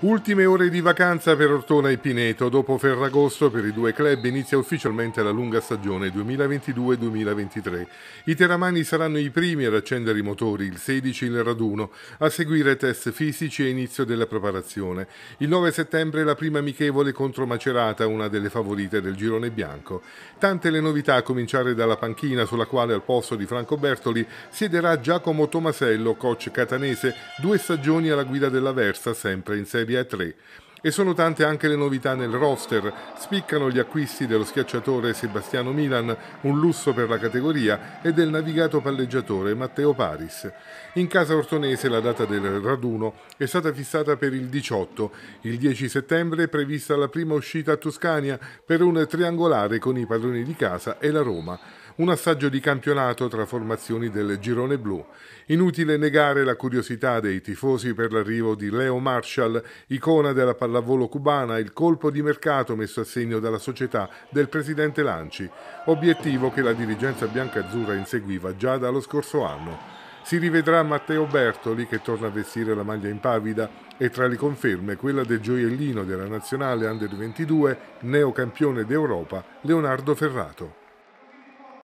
Ultime ore di vacanza per Ortona e Pineto. Dopo Ferragosto per i due club inizia ufficialmente la lunga stagione 2022-2023. I teramani saranno i primi ad accendere i motori, il 16 il raduno, a seguire test fisici e inizio della preparazione. Il 9 settembre la prima amichevole contro Macerata, una delle favorite del girone bianco. Tante le novità a cominciare dalla panchina sulla quale al posto di Franco Bertoli siederà Giacomo Tomasello, coach catanese, due stagioni alla guida della Versa sempre in Serie Serie A3. E sono tante anche le novità nel roster. Spiccano gli acquisti dello schiacciatore Sebastiano Milan, un lusso per la categoria, e del navigato palleggiatore Matteo Paris. In casa ortonese la data del raduno è stata fissata per il 18. Il 10 settembre è prevista la prima uscita a Toscania per un triangolare con i padroni di casa e la Roma un assaggio di campionato tra formazioni del girone blu. Inutile negare la curiosità dei tifosi per l'arrivo di Leo Marshall, icona della pallavolo cubana, il colpo di mercato messo a segno dalla società del presidente Lanci, obiettivo che la dirigenza biancazzurra inseguiva già dallo scorso anno. Si rivedrà Matteo Bertoli che torna a vestire la maglia impavida e tra le conferme quella del gioiellino della nazionale Under 22, neocampione d'Europa, Leonardo Ferrato.